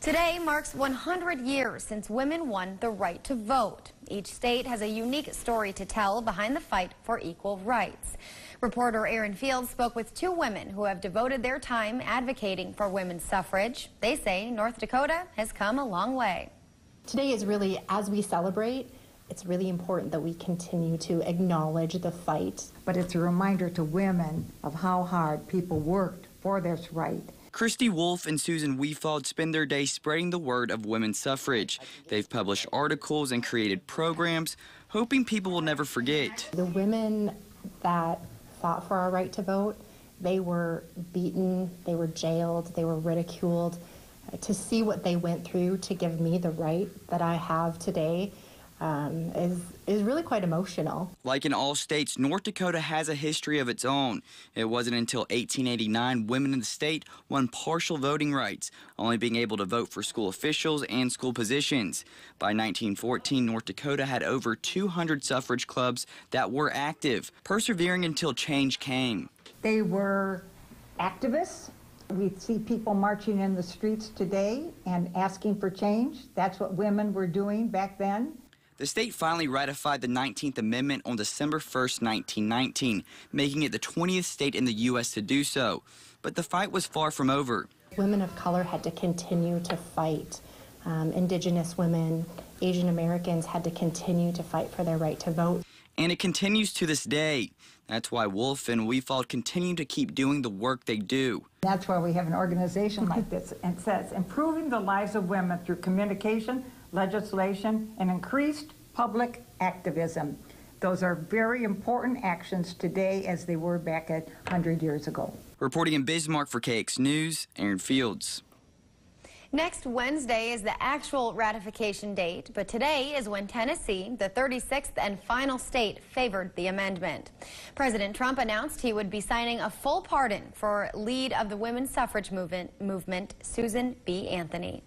Today marks 100 years since women won the right to vote. Each state has a unique story to tell behind the fight for equal rights. Reporter Erin Fields spoke with two women who have devoted their time advocating for women's suffrage. They say North Dakota has come a long way. Today is really, as we celebrate, it's really important that we continue to acknowledge the fight. But it's a reminder to women of how hard people worked for this right Christy Wolf and Susan Weefald spend their day spreading the word of women's suffrage. They've published articles and created programs, hoping people will never forget. The women that fought for our right to vote, they were beaten, they were jailed, they were ridiculed. To see what they went through to give me the right that I have today um, is is really quite emotional. Like in all states, North Dakota has a history of its own. It wasn't until 1889 women in the state won partial voting rights, only being able to vote for school officials and school positions. By 1914, North Dakota had over 200 suffrage clubs that were active, persevering until change came. They were activists. We see people marching in the streets today and asking for change. That's what women were doing back then. The state finally ratified the 19th Amendment on December 1, 1919, making it the 20th state in the U.S. to do so. But the fight was far from over. Women of color had to continue to fight um, indigenous women, Asian Americans had to continue to fight for their right to vote. And it continues to this day. That's why Wolf and Weefald continue to keep doing the work they do. That's why we have an organization like this. and says improving the lives of women through communication, legislation, and increased public activism. Those are very important actions today as they were back at 100 years ago. Reporting in Bismarck for KX News, Aaron Fields. Next Wednesday is the actual ratification date, but today is when Tennessee, the 36th and final state, favored the amendment. President Trump announced he would be signing a full pardon for lead of the women's suffrage movement, movement Susan B. Anthony.